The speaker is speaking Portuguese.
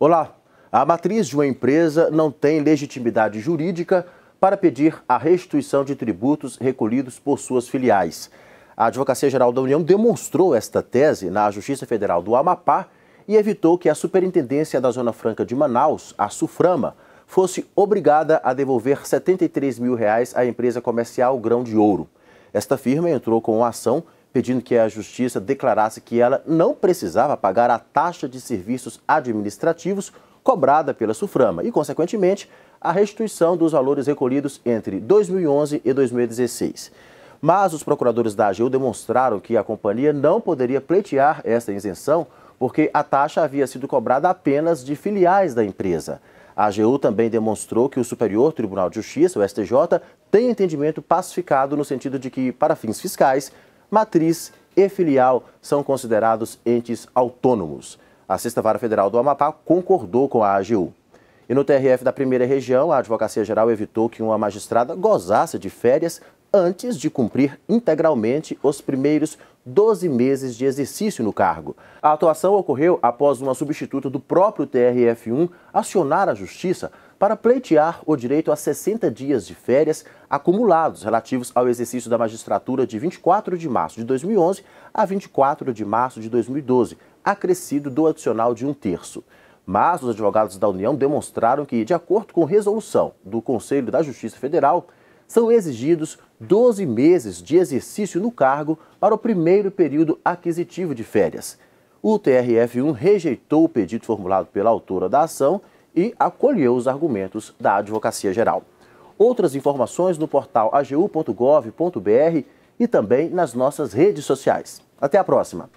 Olá, a matriz de uma empresa não tem legitimidade jurídica para pedir a restituição de tributos recolhidos por suas filiais. A Advocacia Geral da União demonstrou esta tese na Justiça Federal do Amapá e evitou que a Superintendência da Zona Franca de Manaus, a SUFRAMA, fosse obrigada a devolver R$ 73 mil reais à empresa comercial Grão de Ouro. Esta firma entrou com uma ação pedindo que a Justiça declarasse que ela não precisava pagar a taxa de serviços administrativos cobrada pela SUFRAMA e, consequentemente, a restituição dos valores recolhidos entre 2011 e 2016. Mas os procuradores da AGU demonstraram que a companhia não poderia pleitear essa isenção porque a taxa havia sido cobrada apenas de filiais da empresa. A AGU também demonstrou que o Superior Tribunal de Justiça, o STJ, tem entendimento pacificado no sentido de que, para fins fiscais, matriz e filial são considerados entes autônomos. A Sexta Vara Federal do Amapá concordou com a AGU. E no TRF da primeira região, a Advocacia Geral evitou que uma magistrada gozasse de férias antes de cumprir integralmente os primeiros 12 meses de exercício no cargo. A atuação ocorreu após uma substituta do próprio TRF1 acionar a Justiça para pleitear o direito a 60 dias de férias acumulados relativos ao exercício da magistratura de 24 de março de 2011 a 24 de março de 2012, acrescido do adicional de um terço. Mas os advogados da União demonstraram que, de acordo com resolução do Conselho da Justiça Federal, são exigidos 12 meses de exercício no cargo para o primeiro período aquisitivo de férias. O TRF1 rejeitou o pedido formulado pela autora da ação e acolheu os argumentos da Advocacia Geral. Outras informações no portal agu.gov.br e também nas nossas redes sociais. Até a próxima!